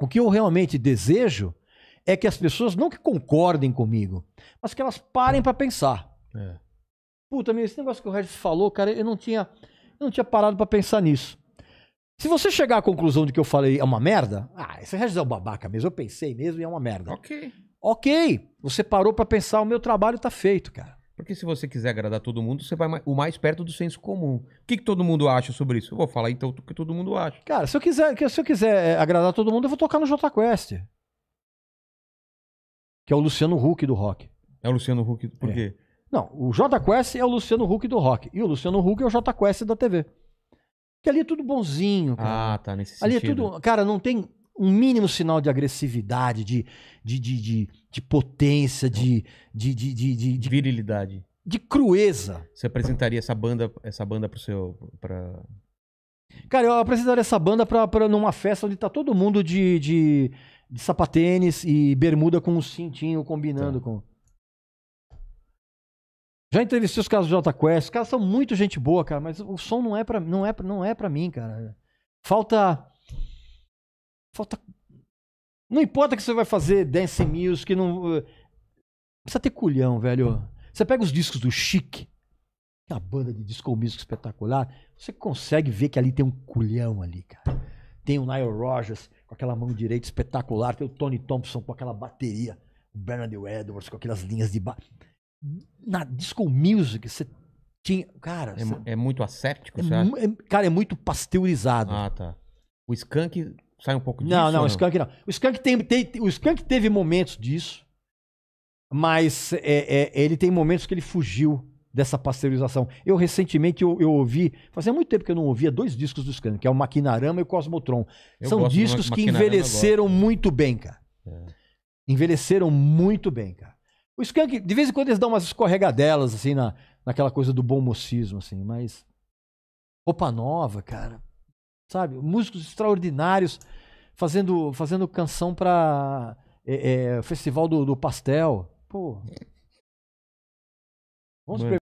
O que eu realmente desejo é que as pessoas não que concordem comigo, mas que elas parem para pensar. É. Puta, meu, esse negócio que o Regis falou, cara, eu não tinha, eu não tinha parado para pensar nisso. Se você chegar à conclusão de que eu falei é uma merda, ah, esse Regis é um babaca mesmo, eu pensei mesmo e é uma merda. Ok. Ok, você parou para pensar, o meu trabalho tá feito, cara. Porque se você quiser agradar todo mundo, você vai o mais perto do senso comum. O que, que todo mundo acha sobre isso? Eu vou falar então o que todo mundo acha. Cara, se eu quiser, se eu quiser eh, agradar todo mundo, eu vou tocar no J Quest. Que é o Luciano Huck do rock. É o Luciano Huck, por é. quê? Não, o J Quest é o Luciano Huck do rock. E o Luciano Huck é o J Quest da TV. Que ali é tudo bonzinho, cara. Ah, tá, nesse ali é sentido. Ali é tudo. Cara, não tem um mínimo sinal de agressividade, de, de, de, de, potência, de, de, de, de, virilidade, de crueza. Você apresentaria essa banda, essa banda pro seu, para Cara, eu apresentaria essa banda pra, pra numa festa onde tá todo mundo de, de, de sapatênis e bermuda com um cintinho combinando tá. com. Já entrevistei os caras do Jota Quest, os caras são muito gente boa, cara, mas o som não é pra, não é, não é pra mim, cara. Falta Falta. Não importa que você vai fazer dance music, não. Eh, precisa ter culhão, velho. Você pega os discos do Chic, que é uma banda de disco music espetacular, você consegue ver que ali tem um culhão ali, cara. Tem o Nile Rogers com aquela mão direita espetacular, tem o Tony Thompson com aquela bateria, o Bernard Edwards com aquelas linhas de ba... Na disco music, você tinha. Cara. É, é muito asséptico, é, é, cara, é muito pasteurizado. Ah, tá. O skunk Sai um pouco disso? Não, não, o Skank não. O Skank, tem, tem, o Skank teve momentos disso, mas é, é, ele tem momentos que ele fugiu dessa pasteurização. Eu recentemente eu, eu, ouvi, fazia muito tempo que eu não ouvia dois discos do Skank, que é o Maquinarama e o Cosmotron. Eu São discos que envelheceram né? muito bem, cara. É. Envelheceram muito bem, cara. O Skank, de vez em quando eles dão umas escorregadelas assim na naquela coisa do bom mocismo assim, mas roupa nova, cara sabe? Músicos extraordinários fazendo, fazendo canção para é, é, Festival do, do Pastel. Pô. É. Vamos